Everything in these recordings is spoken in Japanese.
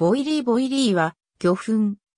ボイリーボイリーは、魚粉、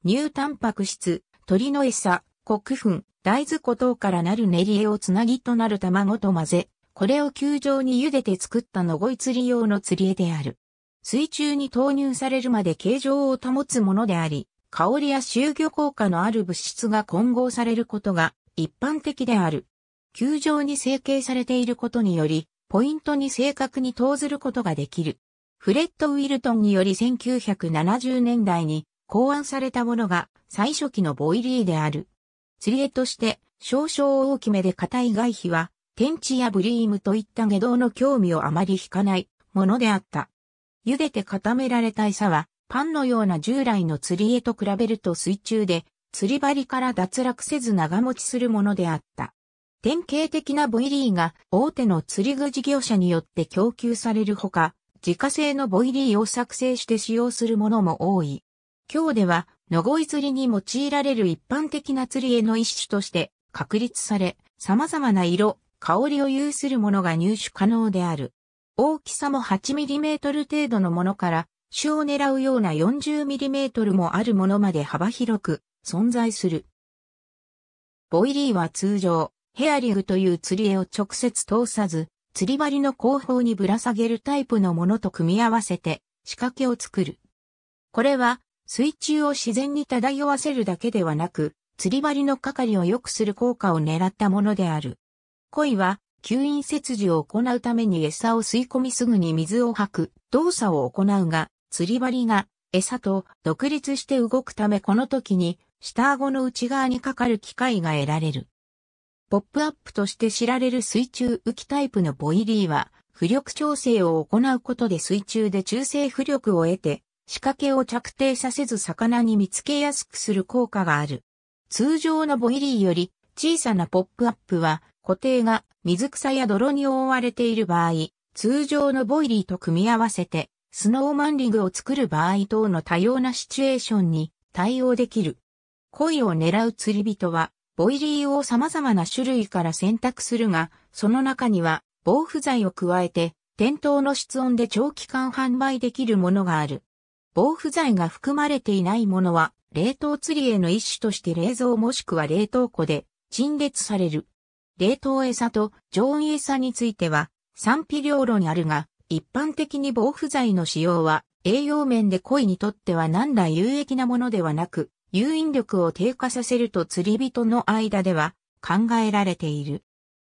乳タンパク質、鳥の餌、穀粉、大豆粉等からなる練り絵をつなぎとなる卵と混ぜ、これを球状に茹でて作ったのごい釣り用の釣り絵である。水中に投入されるまで形状を保つものであり、香りや収魚効果のある物質が混合されることが一般的である。球状に成形されていることにより、ポイントに正確に投ずることができる。フレッド・ウィルトンにより1970年代に考案されたものが最初期のボイリーである。釣り絵として少々大きめで硬い外皮は、天地やブリームといった下道の興味をあまり引かないものであった。茹でて固められた餌は、パンのような従来の釣り絵と比べると水中で、釣り針から脱落せず長持ちするものであった。典型的なボイリーが大手の釣り具事業者によって供給されるほか、自家製のボイリーを作成して使用するものも多い。今日では、のごい釣りに用いられる一般的な釣り絵の一種として確立され、様々な色、香りを有するものが入手可能である。大きさも 8mm 程度のものから、種を狙うような 40mm もあるものまで幅広く存在する。ボイリーは通常、ヘアリグという釣り絵を直接通さず、釣り針の後方にぶら下げるタイプのものと組み合わせて仕掛けを作る。これは水中を自然に漂わせるだけではなく、釣り針の係を良くする効果を狙ったものである。鯉は吸引切除を行うために餌を吸い込みすぐに水を吐く動作を行うが、釣り針が餌と独立して動くためこの時に下顎の内側にかかる機会が得られる。ポップアップとして知られる水中浮きタイプのボイリーは、浮力調整を行うことで水中で中性浮力を得て、仕掛けを着底させず魚に見つけやすくする効果がある。通常のボイリーより小さなポップアップは固定が水草や泥に覆われている場合、通常のボイリーと組み合わせてスノーマンリグを作る場合等の多様なシチュエーションに対応できる。恋を狙う釣り人はボイリーを様々な種類から選択するが、その中には防腐剤を加えて、店頭の室温で長期間販売できるものがある。防腐剤が含まれていないものは、冷凍釣りへの一種として冷蔵もしくは冷凍庫で陳列される。冷凍餌と常温餌については賛否両論あるが、一般的に防腐剤の使用は栄養面で鯉にとっては何ら有益なものではなく、誘引力を低下させると釣り人の間では考えられている。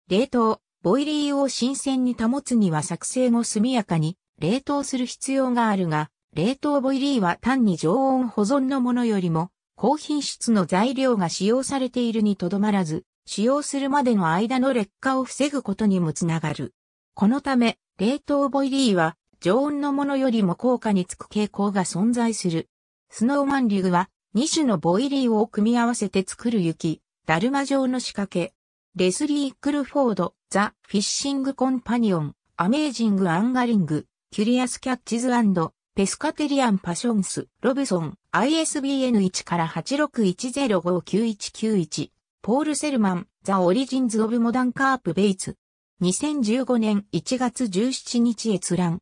冷凍、ボイリーを新鮮に保つには作成後速やかに冷凍する必要があるが、冷凍ボイリーは単に常温保存のものよりも高品質の材料が使用されているにとどまらず、使用するまでの間の劣化を防ぐことにもつながる。このため、冷凍ボイリーは常温のものよりも効果につく傾向が存在する。スノーマンリグは2種のボイリーを組み合わせて作る雪、だるま状の仕掛け。レスリー・クルフォード、ザ・フィッシング・コンパニオン、アメージング・アンガリング、キュリアス・キャッチズペスカテリアン・パションス、ロブソン、ISBN1 から8610559191、ポール・セルマン、ザ・オリジンズ・オブ・モダン・カープ・ベイツ。2015年1月17日閲覧。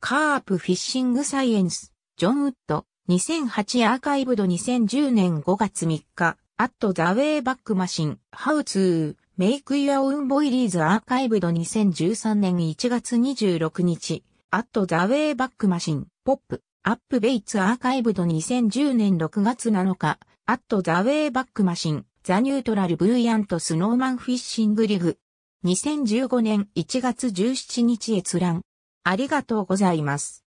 カープ・フィッシング・サイエンス、ジョン・ウッド、2008アーカイブド2010年5月3日、アットザウェイバックマシン、ハウツー、メイクユアウンボイリーズアーカイブド2013年1月26日、アットザウェイバックマシン、ポップ、アップベイツアーカイブド2010年6月7日、アットザウェイバックマシン、ザニュートラルブーアントスノーマンフィッシングリグ、2015年1月17日閲覧。ありがとうございます。